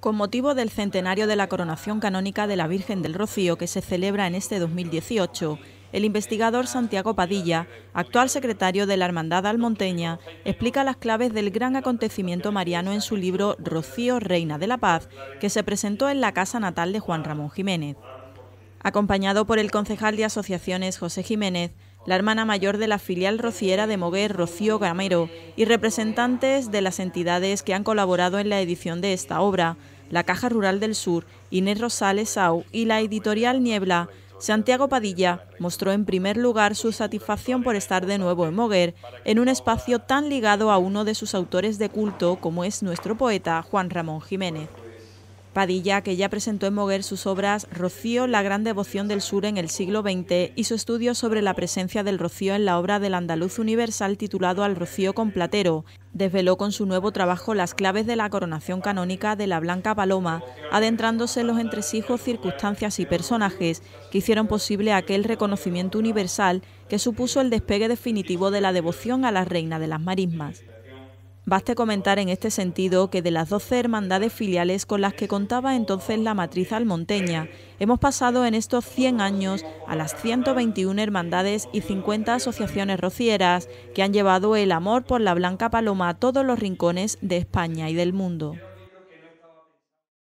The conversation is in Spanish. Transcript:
Con motivo del centenario de la coronación canónica de la Virgen del Rocío que se celebra en este 2018, el investigador Santiago Padilla, actual secretario de la Hermandad Almonteña, explica las claves del gran acontecimiento mariano en su libro Rocío, Reina de la Paz, que se presentó en la casa natal de Juan Ramón Jiménez. Acompañado por el concejal de asociaciones José Jiménez, la hermana mayor de la filial rociera de Moguer, Rocío Gamero, y representantes de las entidades que han colaborado en la edición de esta obra, la Caja Rural del Sur, Inés Rosales Sau y la editorial Niebla, Santiago Padilla mostró en primer lugar su satisfacción por estar de nuevo en Moguer, en un espacio tan ligado a uno de sus autores de culto como es nuestro poeta Juan Ramón Jiménez. Padilla, que ya presentó en Moguer sus obras Rocío, la gran devoción del sur en el siglo XX y su estudio sobre la presencia del rocío en la obra del andaluz universal titulado Al rocío con platero. Desveló con su nuevo trabajo las claves de la coronación canónica de la Blanca Paloma, adentrándose en los entresijos, circunstancias y personajes que hicieron posible aquel reconocimiento universal que supuso el despegue definitivo de la devoción a la reina de las marismas. Baste comentar en este sentido que de las 12 hermandades filiales con las que contaba entonces la matriz almonteña, hemos pasado en estos 100 años a las 121 hermandades y 50 asociaciones rocieras que han llevado el amor por la Blanca Paloma a todos los rincones de España y del mundo.